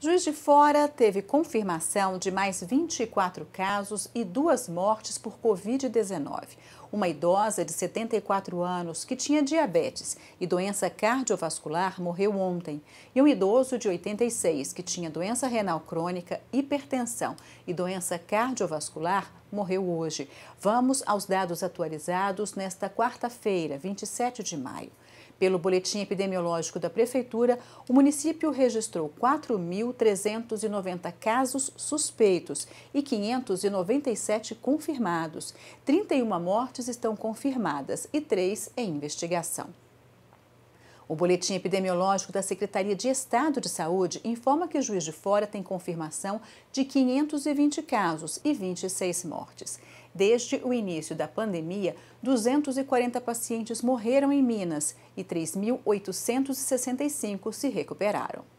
Juiz de Fora teve confirmação de mais 24 casos e duas mortes por Covid-19. Uma idosa de 74 anos que tinha diabetes e doença cardiovascular morreu ontem. E um idoso de 86 que tinha doença renal crônica, hipertensão e doença cardiovascular morreu hoje. Vamos aos dados atualizados nesta quarta-feira, 27 de maio. Pelo boletim epidemiológico da Prefeitura, o município registrou 4.390 casos suspeitos e 597 confirmados. 31 mortes estão confirmadas e 3 em investigação. O boletim epidemiológico da Secretaria de Estado de Saúde informa que o Juiz de Fora tem confirmação de 520 casos e 26 mortes. Desde o início da pandemia, 240 pacientes morreram em Minas e 3.865 se recuperaram.